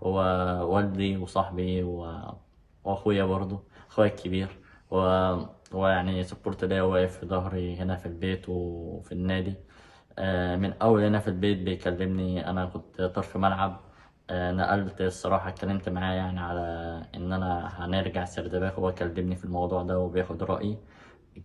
ووالدي وصاحبي و... واخويا برضه اخويا الكبير و... ويعني سبورت ليا واقف في ظهري هنا في البيت وفي النادي آه، من اول هنا في البيت بيكلمني انا كنت طرف ملعب آه، نقلت الصراحة اتكلمت معاه يعني على إن أنا هنرجع سردباخ وهو كلمني في الموضوع ده وبياخد رأيي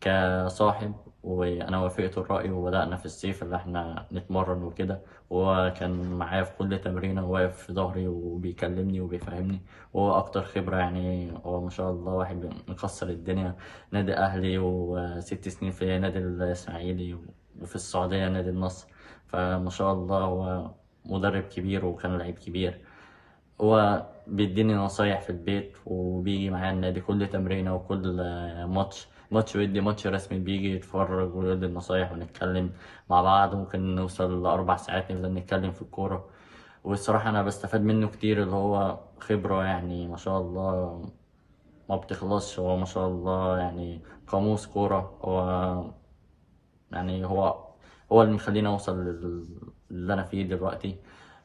كصاحب وانا وافقت الراي وبدانا في الصيف اللي احنا نتمرن وكده وهو كان معايا في كل تمرينه واقف في ظهري وبيكلمني وبيفهمني وهو اكتر خبره يعني هو ما شاء الله واحد مكسر الدنيا نادي اهلي وست سنين في نادي الاسماعيلي وفي السعوديه نادي النصر فما شاء الله هو مدرب كبير وكان لعيب كبير هو بيديني نصايح في البيت وبيجي معايا النادي كل تمرينه وكل ماتش ماتش ودي ماتش رسمي بيجي يتفرج ويدي النصايح ونتكلم مع بعض ممكن نوصل لأربع ساعات نفضل نتكلم في الكورة والصراحة أنا بستفاد منه كتير اللي هو خبرة يعني ما شاء الله ما بتخلصش هو ما شاء الله يعني قاموس كورة هو يعني هو هو اللي مخليني أوصل للي أنا فيه دلوقتي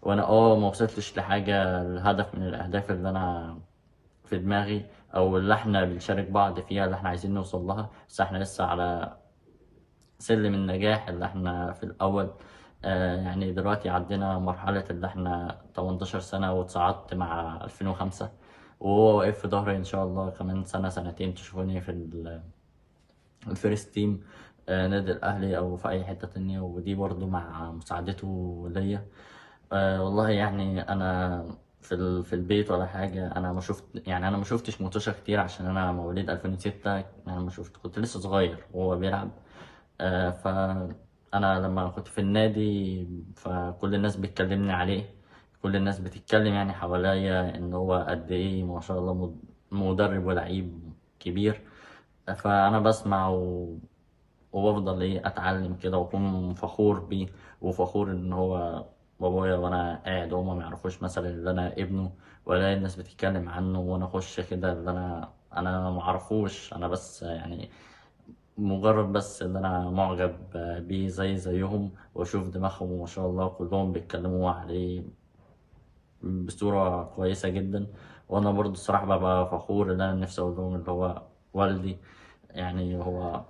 وأنا اه ما وصلتش لحاجة الهدف من الأهداف اللي أنا في دماغي او اللي احنا بنشارك بعض فيها اللي احنا عايزين نوصل لها بس احنا لسه على سلم النجاح اللي احنا في الاول آه يعني دلوقتي عدينا مرحلة اللي احنا 18 سنة واتصعدت مع 2005 وهو واقف في ظهري ان شاء الله كمان سنة سنتين تشوفوني في الفيرست تيم آه نادي الاهلي او في اي حتة تانية ودي برضو مع مساعدته ليا آه والله يعني انا في في البيت ولا حاجه انا ما شفت يعني انا ما شفتش موتوشا كتير عشان انا مواليد 2006 انا ما شفت كنت لسه صغير وهو بيلعب آه ف انا لما كنت في النادي فكل الناس بتكلمني عليه كل الناس بتتكلم يعني حواليا ان هو قد ايه ما شاء الله مدرب ولعيب كبير فانا بسمع و... وبفضل ايه اتعلم كده واكون فخور بيه وفخور ان هو بابايا وانا قاعد وهما ما يعرفوش مثلا ان انا ابنه ولا الناس بتتكلم عنه وانا اخش كده ان انا انا ما اعرفوش انا بس يعني مجرد بس ان انا معجب بيه زي زيهم واشوف دماغهم وما شاء الله كلهم بيتكلموا عليه بصورة كويسة جدا وانا برضو الصراحة ببقى فخور ان انا نفسي اقول لهم اللي هو والدي يعني هو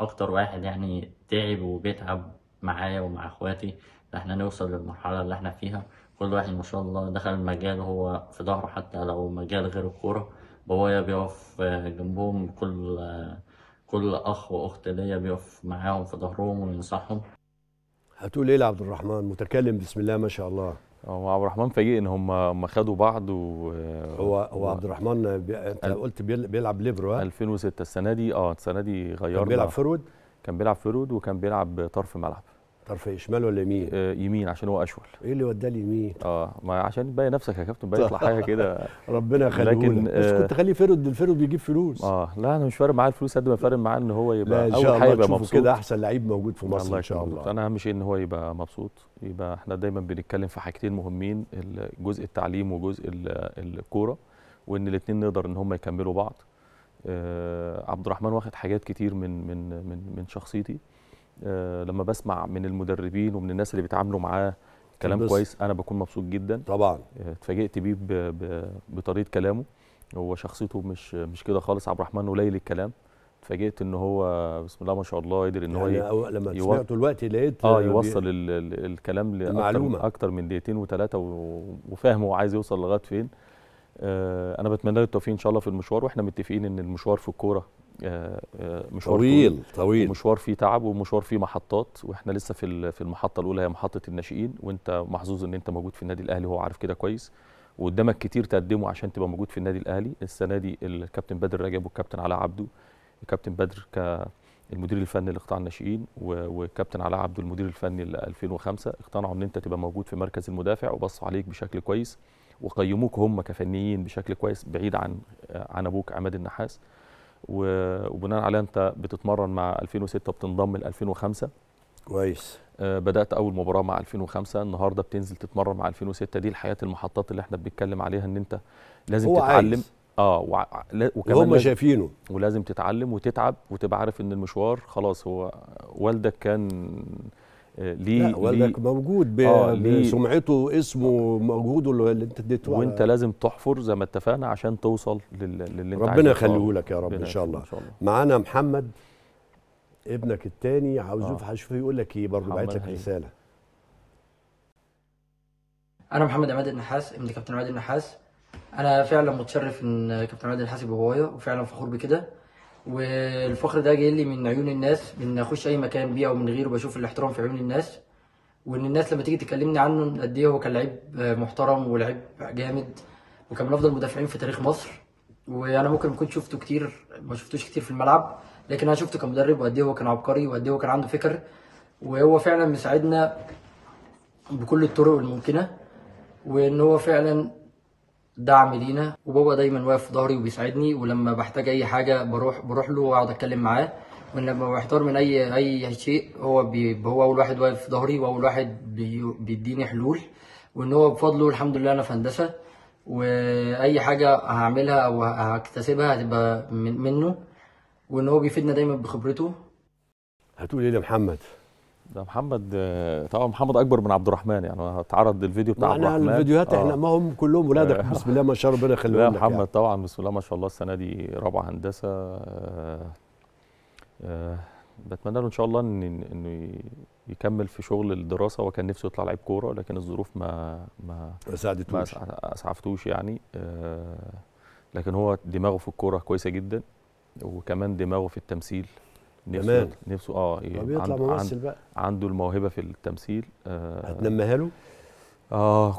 اكتر واحد يعني تعب وبيتعب معايا ومع اخواتي ان احنا نوصل للمرحله اللي احنا فيها كل واحد ما شاء الله دخل المجال هو في ظهره حتى لو مجال غير الكوره بابايا بيقف جنبهم كل كل اخ واخت ليا بيقف معاهم في ظهرهم وينصحهم هتقول ايه لعبد الرحمن متكلم بسم الله ما شاء الله هو عبد الرحمن فاجئ ان هم هم خدوا بعض و هو هو عبد الرحمن بي... انت قلت بيلعب ليبرو ها 2006 السنه دي اه السنه دي غيرنا كان بيلعب فرود كان بيلعب فرود وكان بيلعب طرف ملعب طرف شمال ولا يمين؟ آه يمين عشان هو اشول ايه اللي وداه اليمين؟ اه ما عشان تبين نفسك يا كابتن بقى يطلع طيب. حاجه كده ربنا يخليه لكن بس آه كنت خليه فرد الفرد بيجيب فلوس اه لا انا مش فارق معاه الفلوس قد ما فارق معاه ان هو يبقى لا اول حاجه يبقى مبسوط كده احسن لعيب موجود في مصر الله ان شاء الله انا اهم شيء ان هو يبقى مبسوط يبقى احنا دايما بنتكلم في حاجتين مهمين الجزء التعليم وجزء الكوره وان الاثنين نقدر ان هم يكملوا بعض آه عبد الرحمن واخد حاجات كتير من من من من شخصيتي آه، لما بسمع من المدربين ومن الناس اللي بيتعاملوا معاه كلام بس. كويس انا بكون مبسوط جدا طبعا آه، اتفاجئت بيه بطريقه كلامه هو شخصيته مش مش كده خالص عبد الرحمن قليل الكلام اتفاجئت ان هو بسم الله ما شاء الله قدر ان يعني هو لما يو... سمعته الوقت لقيت اه يوصل بي... ال... ال... الكلام لمعلومه اكثر من دقيقتين وثلاثه و... وفاهم هو عايز يوصل لغايه فين آه انا بتمنى له التوفيق ان شاء الله في المشوار واحنا متفقين ان المشوار في الكوره آه، آه، مشوار طويل طويل مشوار فيه تعب ومشوار فيه محطات واحنا لسه في في المحطه الاولى هي محطه الناشئين وانت محظوظ ان انت موجود في النادي الاهلي هو عارف كده كويس وقدامك كتير تقدمه عشان تبقى موجود في النادي الاهلي السنه دي الكابتن بدر رجب والكابتن علاء عبده الكابتن بدر ك المدير الفني لقطاع الناشئين والكابتن علاء عبده المدير الفني ل 2005 اقتنعوا ان انت تبقى موجود في مركز المدافع وبصوا عليك بشكل كويس وقيموك هم كفنيين بشكل كويس بعيد عن عن ابوك عماد النحاس وبناء عليها انت بتتمرن مع 2006 وبتنضم ل 2005 كويس آه، بدات اول مباراه مع 2005 النهارده بتنزل تتمرن مع 2006 دي الحياه المحطات اللي احنا بنتكلم عليها ان انت لازم هو تتعلم عايز. اه وع... وكمان هم شايفينه ولازم تتعلم وتتعب وتبقى عارف ان المشوار خلاص هو والدك كان ليه والدك موجود آه، بسمعته اسمه موجوده اللي انت اديته وانت لازم تحفر زي ما اتفقنا عشان توصل للي انت ربنا يخليه لك يا رب ان شاء الله, الله. معانا محمد ابنك الثاني عاوز آه. اشوف يقول لك ايه برضه بعت لك رساله انا محمد عماد النحاس ابن كابتن عماد النحاس انا فعلا متشرف ان كابتن عماد النحاس يبقى بابايا وفعلا فخور بكده والفخر ده جاي لي من عيون الناس من اخش اي مكان بيه او من غيره بشوف الاحترام في عيون الناس وان الناس لما تيجي تكلمني عنه قد ايه هو كان لعيب محترم ولعيب جامد وكان من افضل المدافعين في تاريخ مصر وانا ممكن كنت شفته كتير ما شفتوش كتير في الملعب لكن انا شفته كمدرب وقد ايه هو كان عبقري وقد ايه هو كان عنده فكر وهو فعلا مساعدنا بكل الطرق الممكنه وان هو فعلا دعم لينا وبابا دايما واقف في ظهري وبيساعدني ولما بحتاج اي حاجه بروح بروح له واقعد اتكلم معاه ولما بحتار من اي اي شيء هو بي هو اول واحد واقف في ظهري واول واحد بي بيديني حلول وان هو بفضله الحمد لله انا في هندسه واي حاجه هعملها او هكتسبها هتبقى من منه وان هو بيفيدنا دايما بخبرته هتقول ايه لمحمد ده محمد طبعا محمد اكبر من عبد الرحمن يعني اتعرض الفيديو بتاع عبد الرحمن الفيديوهات آه. احنا ما هم كلهم ولادك بسم الله ما شاء الله ربنا يخليهم لا محمد يعني. طبعا بسم الله ما شاء الله السنه دي رابعه هندسه آه آه بتمنى له ان شاء الله ان انه يكمل في شغل الدراسه وكان نفسه يطلع لعيب كوره لكن الظروف ما ما ساعدتوش ما اسعفتوش يعني آه لكن هو دماغه في الكوره كويسه جدا وكمان دماغه في التمثيل نفسه نفسه اه بيطلع ممثل بقى عنده الموهبه في التمثيل آه هتنميها له؟ اه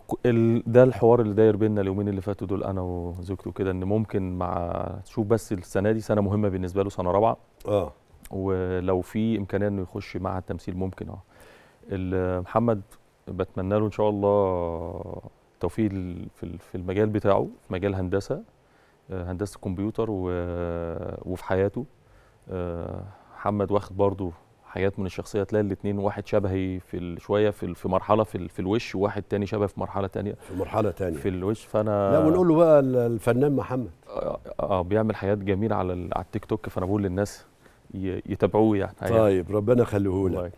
ده الحوار اللي داير بينا اليومين اللي فاتوا دول انا وزوجته كده ان ممكن مع شوف بس السنه دي سنه مهمه بالنسبه له سنه رابعه اه ولو في امكانيه انه يخش معهد التمثيل ممكن اه محمد بتمنى له ان شاء الله توفيق في المجال بتاعه في مجال هندسه آه، هندسه كمبيوتر وفي حياته آه، محمد واخد برضو حاجات من الشخصيه تلاقي الاثنين واحد شبهي في شويه في في مرحله في, في الوش وواحد تاني شبه في مرحله تانية في مرحله تانية في الوش فانا لا ونقول له بقى الفنان محمد آه،, آه،, آه،, اه, بيعمل حاجات جميله على على التيك توك فانا بقول للناس يتابعوه يعني طيب ربنا يخليه لك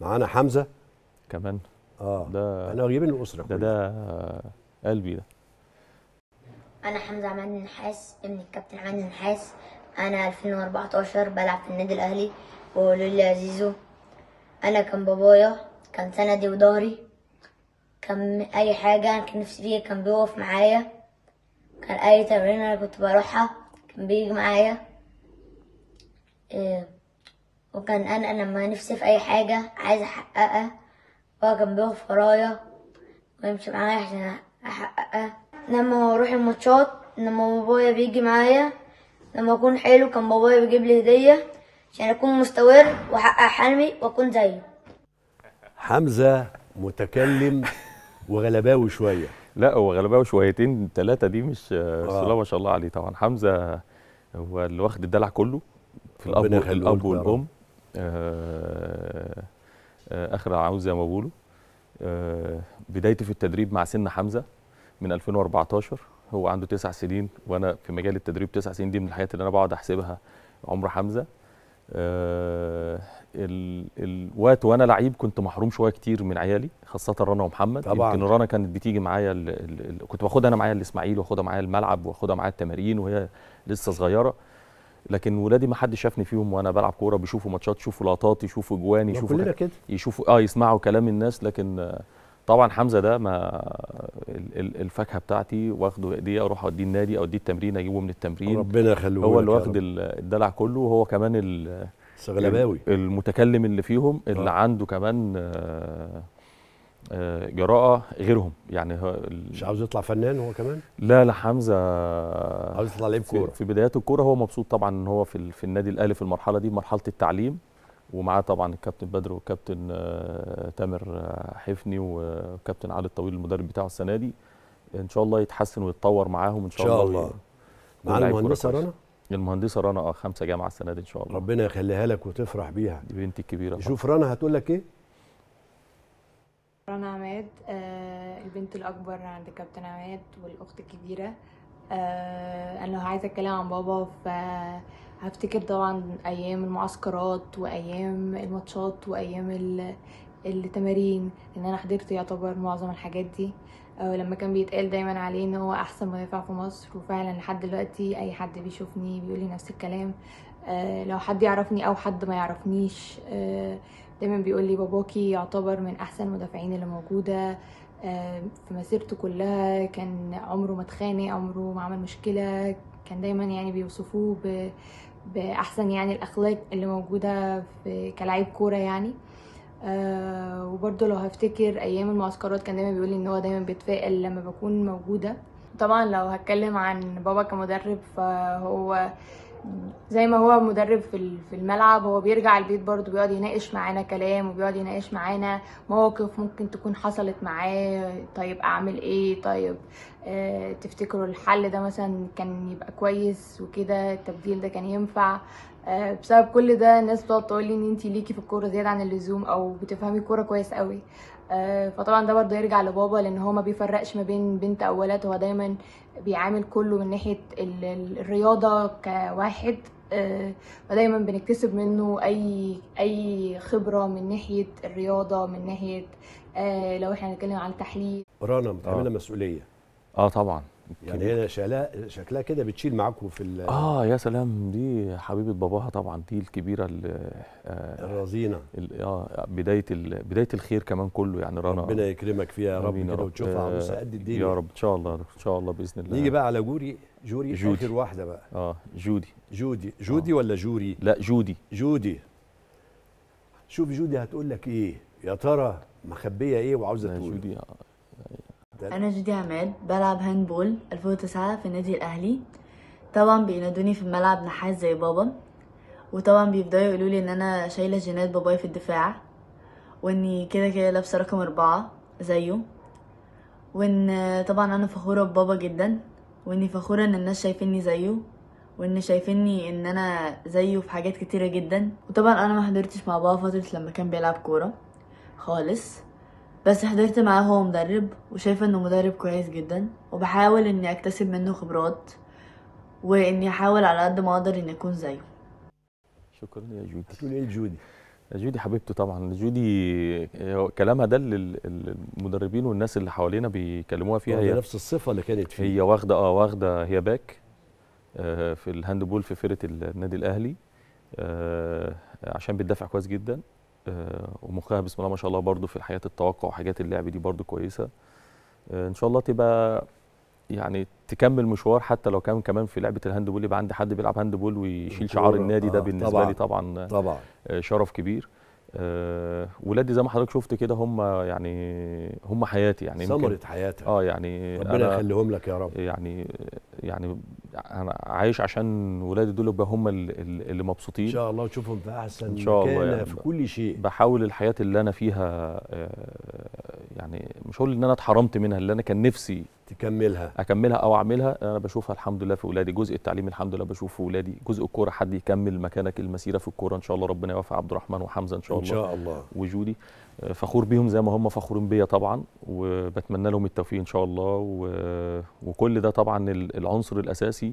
معانا حمزه كمان اه ده احنا قريبين الاسره ده ده قلبي ده انا حمزه عمان النحاس ابن الكابتن عمان النحاس أنا 2014 بلعب في النادي الأهلي وقولوا لي يا زيزو أنا كان بابايا كان سندي وضهري كان أي حاجة أنا كان نفسي فيها كان بيقف معايا كان أي تمرين أنا كنت بروحها كان بيجي معايا آه، وكان أنا لما نفسي في أي حاجة عايز أحققها هو كان بيقف ورايا ويمشي معايا عشان أحققها لما بروح الماتشات لما بابايا بيجي معايا لما اكون حلو كان بابايا بيجيب لي هديه عشان اكون مستمر واحقق حلمي واكون زيه حمزه متكلم وغلباوي شويه لا هو غلباوي شويتين ثلاثه دي مش آه. ما شاء الله عليه طبعا حمزه هو اللي واخد الدلع كله في الاب الاب والام آه آه اخر عاوز زي ما بقوله آه بدايتي في التدريب مع سن حمزه من 2014 هو عنده تسع سنين وانا في مجال التدريب تسع سنين دي من الحاجات اللي انا بقعد احسبها عمر حمزه آه الوقت وانا لعيب كنت محروم شويه كتير من عيالي خاصه رنا ومحمد طبعا يمكن رنا كانت بتيجي معايا ال ال كنت باخدها انا معايا الاسماعيلي واخدها معايا الملعب واخدها معايا التمارين وهي لسه صغيره لكن ولادي ما حد شافني فيهم وانا بلعب كوره بيشوفوا ماتشات يشوفوا لقطات يشوفوا جوان يشوفوا كده يشوفوا اه يسمعوا كلام الناس لكن آه طبعا حمزه ده ما الفاكهه بتاعتي واخده ايديه اروح اوديه النادي اوديه التمرين اجيبه من التمرين ربنا يخليه هو اللي واخد الدلع كله وهو كمان الغلباوي المتكلم اللي فيهم اللي آه. عنده كمان آه، آه، جراءه غيرهم يعني مش عاوز يطلع فنان هو كمان لا لا حمزه عاوز يطلع لعيب كوره في, بدايات بداياته الكوره هو مبسوط طبعا ان هو في النادي الاهلي في المرحله دي مرحله التعليم ومعاه طبعا الكابتن بدر والكابتن آه، تامر آه، حفني والكابتن علي الطويل المدرب بتاعه السنه دي ان شاء الله يتحسن ويتطور معاهم ان شاء, شاء الله, الله. مع المهندسه رنا المهندسه رنا اه خمسه جامعه السنه دي ان شاء الله ربنا يخليها لك وتفرح بيها دي بنتي الكبيره شوف رنا هتقول لك ايه رنا عماد آه البنت الاكبر عند كابتن عماد والاخت الكبيره آه انا عايزه اتكلم عن بابا ف هفتكر طبعا ايام المعسكرات وايام الماتشات وايام التمارين ان انا حضرت يعتبر معظم الحاجات دي آه، لما كان بيتقال دايما عليه ان هو احسن مدافع في مصر وفعلا لحد دلوقتي اي حد بيشوفني بيقول لي نفس الكلام آه، لو حد يعرفني او حد ما يعرفنيش آه، دايما بيقول لي باباكي يعتبر من احسن المدافعين اللي موجوده في مسيرته كلها كان عمره ما اتخانق عمره ما عمل مشكله كان دايما يعني بيوصفوه باحسن يعني الاخلاق اللي موجوده في كلاعب كوره يعني أه وبرضه لو هفتكر ايام المعسكرات كان دايما بيقول ان هو دايما بيتفائل لما بكون موجوده طبعا لو هتكلم عن بابا كمدرب فهو زي ما هو مدرب في الملعب هو بيرجع البيت برضه بيقعد يناقش معانا كلام وبيقعد يناقش معانا مواقف ممكن تكون حصلت معاه طيب اعمل ايه طيب آه تفتكروا الحل ده مثلا كان يبقى كويس وكده التبديل ده كان ينفع آه بسبب كل ده الناس بتقعد تقولي ان انتي ليكي في الكوره زياده عن اللزوم او بتفهمي الكوره كويس قوي آه، فطبعا ده برضه يرجع لبابا لان هو ما بيفرقش ما بين بنت او ولد هو دايما بيعامل كله من ناحيه الرياضه كواحد آه، فدايما بنكتسب منه اي اي خبره من ناحيه الرياضه من ناحيه آه، لو احنا هنتكلم عن التحليل رانا بتعملها آه. مسؤوليه اه طبعا يعني هي شكلها شكلها كده بتشيل معاكم في اه يا سلام دي حبيبه باباها طبعا دي الكبيره آه الرزينه اه بدايه بدايه الخير كمان كله يعني رنا ربنا يكرمك فيها يا رب كده وتشوفها عروسه آه، قد الدنيا يا رب ان شاء الله ان شاء الله باذن الله نيجي بقى على جوري جوري, اخر واحده بقى اه جودي جودي آه. جودي آه. ولا جوري لا جودي جودي شوف جودي هتقول لك ايه يا ترى مخبيه ايه وعاوزه تقول جودي آه، أنا جدي عماد بلعب هاندبول 2009 في النادي الأهلي طبعا بينادوني في الملعب نحاس زي بابا وطبعا بيفضلوا يقولوا لي ان انا شايله جينات بابايا في الدفاع واني كده كده لابسه رقم أربعة زيه وان طبعا انا فخوره ببابا جدا واني فخوره ان الناس شايفيني زيه وان شايفيني ان انا زيه في حاجات كتيره جدا وطبعا انا ما حضرتش مع بابا فتره لما كان بيلعب كوره خالص بس حضرت معاه هو مدرب وشايفة انه مدرب كويس جدا وبحاول اني اكتسب منه خبرات واني احاول على قد ما اقدر اني اكون زيه شكرا يا جودي شكرا ايه جودي جودي حبيبتي طبعا جودي كلامها ده اللي المدربين والناس اللي حوالينا بيكلموها فيها هي نفس الصفه اللي كانت فيه هي واخده اه واخده هي باك آه، في الهاندبول في فرقه النادي الاهلي آه، عشان بتدافع كويس جدا آه، ومخها بسم الله ما شاء الله برضو في الحياة التوقع وحاجات اللعب دي برضو كويسة آه، ان شاء الله تبقى يعني تكمل مشوار حتى لو كان كمان في لعبه الهاند بول يبقى عندي حد بيلعب هاند بول ويشيل شعار النادي ده آه، بالنسبه طبعًا لي طبعا طبعا شرف كبير آه، ولادي زي ما حضرتك شفت كده هم يعني هم حياتي يعني ثمره حياتك اه يعني ربنا يخليهم لك يا رب يعني يعني انا عايش عشان ولادي دول يبقى هم اللي مبسوطين ان شاء الله تشوفهم في احسن إن شاء الله يعني في كل شيء بحاول الحياه اللي انا فيها آه، يعني مش هقول ان انا اتحرمت منها اللي انا كان نفسي تكملها اكملها او اعملها انا بشوفها الحمد لله في اولادي جزء التعليم الحمد لله بشوفه اولادي جزء الكوره حد يكمل مكانك المسيره في الكوره ان شاء الله ربنا يوفق عبد الرحمن وحمزه ان شاء الله ان شاء الله وجودي فخور بيهم زي ما هم فخورين بيا طبعا وبتمنى لهم التوفيق ان شاء الله و... وكل ده طبعا العنصر الاساسي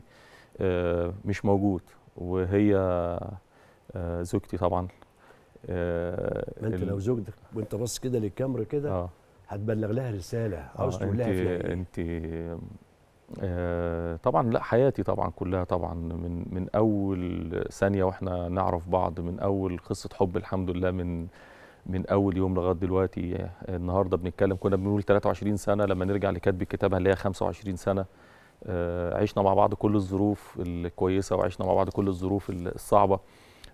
آه، مش موجود وهي آه، زوجتي طبعا آه، ما انت لو زوجتك وانت بص كده للكاميرا كده آه. هتبلغ لها رساله عاوز آه، تقول لها فيها انت آه طبعا لا حياتي طبعا كلها طبعا من من اول ثانيه واحنا نعرف بعض من اول قصه حب الحمد لله من من اول يوم لغايه دلوقتي النهارده بنتكلم كنا بنقول 23 سنه لما نرجع لكاتب الكتاب هنلاقيها 25 سنه آه عشنا مع بعض كل الظروف الكويسه وعشنا مع بعض كل الظروف الصعبه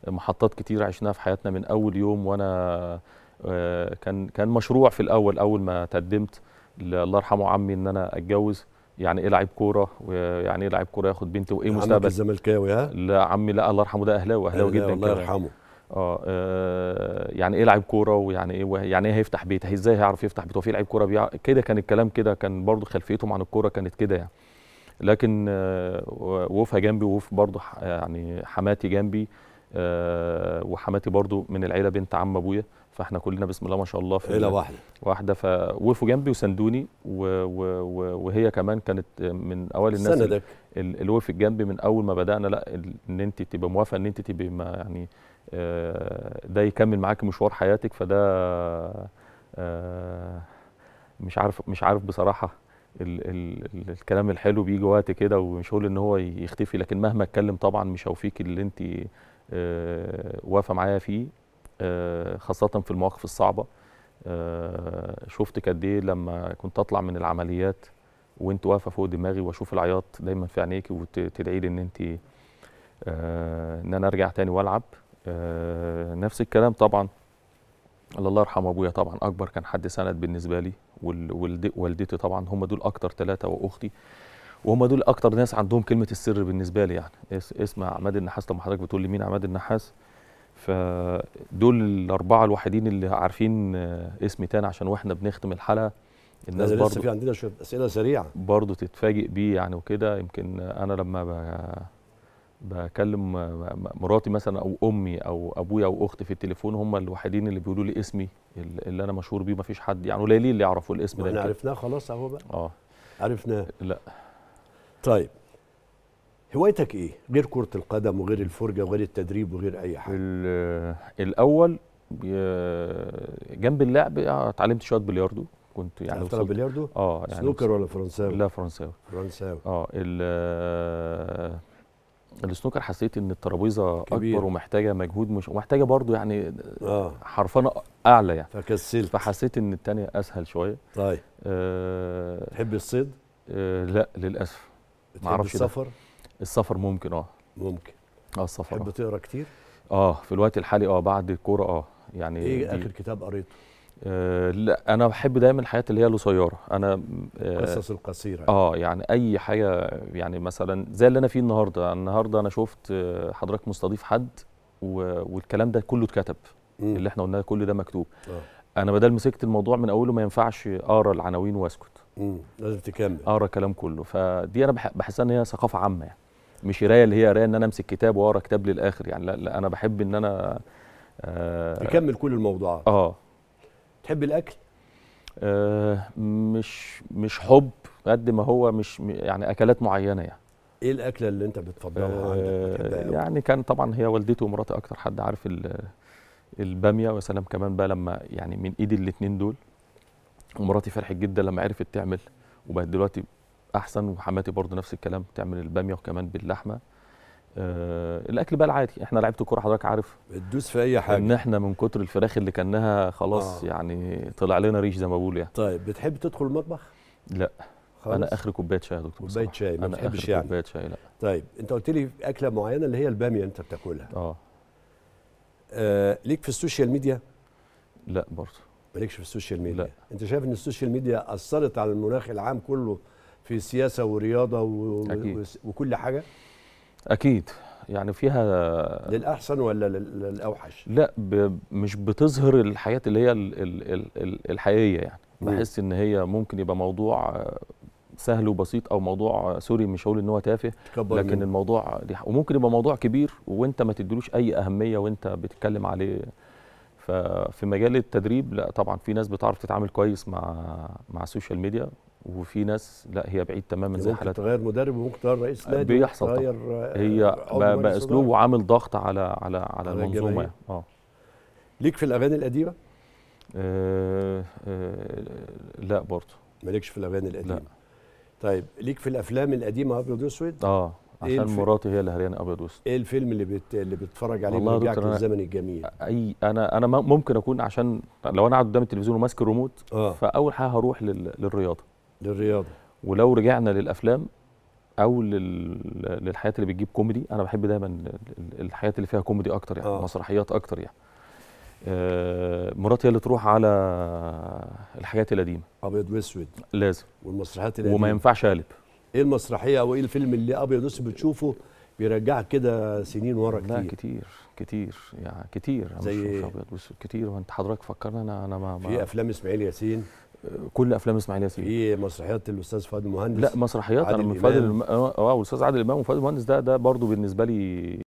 محطات كتير عشناها في حياتنا من اول يوم وانا آه، كان كان مشروع في الاول اول ما تقدمت الله يرحمه عمي ان انا اتجوز يعني ايه لعيب كوره ويعني ايه لعيب كوره ياخد بنت وايه مستقبل عمك الزملكاوي ها لا عمي لا الله يرحمه ده اهلاوي اهلاوي جدا الله يرحمه آه،, اه يعني ايه لعيب كوره ويعني ايه يعني ايه هيفتح بيت ازاي هيعرف يفتح بيت وفي لعيب كوره بيع... كده كان الكلام كده كان برضو خلفيتهم عن الكوره كانت كده يعني لكن آه، ووفها جنبي ووف برضو يعني حماتي جنبي وحماتي برضو من العيله بنت عم ابويا فاحنا كلنا بسم الله ما شاء الله في عيله واحده واحده فوقفوا جنبي وسندوني و... و... وهي كمان كانت من اوائل الناس سندك اللي وقفت جنبي من اول ما بدانا لا ان انت تبقى موافقه ان انت تبقى يعني آه، ده يكمل معاك مشوار حياتك فده آه، مش عارف مش عارف بصراحه ال ال الكلام الحلو بيجي وقت كده ومش هقول ان هو يختفي لكن مهما اتكلم طبعا مش هوفيك اللي انت آه، واقفه معايا فيه آه، خاصه في المواقف الصعبه آه، شفت قد ايه لما كنت اطلع من العمليات وانت واقفه فوق دماغي واشوف العياط دايما في عينيك وتدعي لي ان انت آه، ان انا ارجع تاني والعب نفس الكلام طبعا الله يرحم ابويا طبعا اكبر كان حد سند بالنسبه لي والدتي طبعا هم دول اكتر ثلاثه واختي وهم دول اكتر ناس عندهم كلمه السر بالنسبه لي يعني اسم عماد النحاس لما حضرتك بتقول لي مين عماد النحاس فدول الاربعه الوحيدين اللي عارفين آه، اسم تاني عشان واحنا بنختم الحلقه الناس برضه لسه في عندنا شويه اسئله سريعه برضه تتفاجئ بيه يعني وكده يمكن انا لما بكلم مراتي مثلا او امي او ابويا او اختي في التليفون هم الوحيدين اللي بيقولوا لي اسمي اللي انا مشهور بيه ما فيش حد يعني قليلين اللي يعرفوا الاسم ده احنا عرفناه خلاص اهو بقى اه عرفناه لا طيب هوايتك ايه غير كره القدم وغير الفرجه وغير التدريب وغير اي حاجه الاول جنب اللعب آه، اتعلمت شويه بلياردو كنت يعني بتلعب بلياردو اه يعني سنوكر ولا فرنساوي لا فرنساوي فرنساوي اه السنوكر حسيت ان الترابيزه اكبر ومحتاجه مجهود مش ومحتاجه برضو يعني آه. حرفنه اعلى يعني فكسلت فحسيت ان الثانيه اسهل شويه طيب آه الصيد آه لا للاسف ما اعرفش السفر ده. السفر ممكن اه ممكن اه السفر آه. تحب تقرا كتير؟ اه في الوقت الحالي اه بعد الكوره اه يعني ايه اخر كتاب قريته؟ آه لا انا بحب دايما الحاجات اللي هي القصيره انا القصص آه القصيره اه يعني اي حاجه يعني مثلا زي اللي انا فيه النهارده النهارده انا شفت آه، حضرتك مستضيف حد والكلام ده كله اتكتب اللي احنا قلناه كل ده مكتوب آه. انا بدل مسكت الموضوع من اوله ما ينفعش اقرا العناوين واسكت امم لازم تكمل اقرا الكلام كله فدي انا بحسها ان هي ثقافه عامه يعني مش قرايه اللي هي قرايه ان انا امسك كتاب واقرا كتاب للاخر يعني لا, لا انا بحب ان انا آه تكمل كل الموضوعات اه تحب الاكل آه مش مش حب قد ما هو مش يعني اكلات معينه يعني ايه الاكله اللي انت بتفضلها آه يعني؟, يعني كان طبعا هي والدتي ومراتي اكتر حد عارف الباميه ويا سلام كمان بقى لما يعني من ايد الاثنين دول ومراتي فرحت جدا لما عرفت تعمل وبقت دلوقتي احسن وحماتي برضو نفس الكلام تعمل الباميه وكمان باللحمه آه الاكل بقى العادي احنا لعيبه الكوره حضرتك عارف بتدوس في اي حاجه ان احنا من كتر الفراخ اللي كانها خلاص آه. يعني طلع لنا ريش زي ما بقول يعني طيب بتحب تدخل المطبخ لا خلص. انا اخر كوبايه شاي يا دكتور كوبايه شاي ما بتحبش يعني كوبايه شاي لا طيب انت قلت لي اكله معينه اللي هي الباميه انت بتاكلها اه, آه ليك في السوشيال ميديا لا برضه مالكش في السوشيال ميديا لا. انت شايف ان السوشيال ميديا اثرت على المناخ العام كله في سياسه ورياضه و... وكل حاجه اكيد يعني فيها للاحسن ولا للاوحش لا ب... مش بتظهر الحياه اللي هي ال... ال... ال... الحقيقيه يعني بحس ان هي ممكن يبقى موضوع سهل وبسيط او موضوع سوري مش هقول ان هو تافه لكن منه. الموضوع دي وممكن يبقى موضوع كبير وانت ما تديلوش اي اهميه وانت بتتكلم عليه ففي مجال التدريب لا طبعا في ناس بتعرف تتعامل كويس مع مع السوشيال ميديا وفي ناس لا هي بعيد تماما يعني زي حالتها تغير مدرب وممكن تغير رئيس نادي بيحصل تغير آه، هي باسلوب وعامل ضغط على على على المنظومه اه ليك في الاغاني القديمه؟ آه آه لا برضه مالكش في الاغاني القديمه لا. طيب ليك في الافلام القديمه ابيض واسود؟ اه إيه عشان إيه مراتي هي اللي هريانه ابيض واسود ايه الفيلم اللي بت... اللي بتتفرج عليه بيرجعك للزمن الجميل اي انا انا ممكن اكون عشان لو انا قاعد قدام التلفزيون وماسك الريموت آه. فاول حاجه هروح لل... للرياضه للرياضه ولو رجعنا للافلام او للحياه اللي بتجيب كوميدي انا بحب دايما الحياه اللي فيها كوميدي اكتر يعني آه. مسرحيات اكتر يعني آه مراتي اللي تروح على الحاجات القديمه ابيض واسود لازم والمسرحيات القديمه وما ينفعش قالب ايه المسرحيه او ايه الفيلم اللي ابيض واسود بتشوفه بيرجعك كده سنين ورا كتير لا كتير كتير يعني كتير زي مش ابيض واسود كتير وانت حضرتك فكرنا انا انا ما في افلام اسماعيل ياسين كل افلام اسماعيل ياسين في مسرحيات الاستاذ فؤاد المهندس لا مسرحيات انا من فؤاد آه،, اه والاستاذ عادل امام وفؤاد المهندس ده ده برضه بالنسبه لي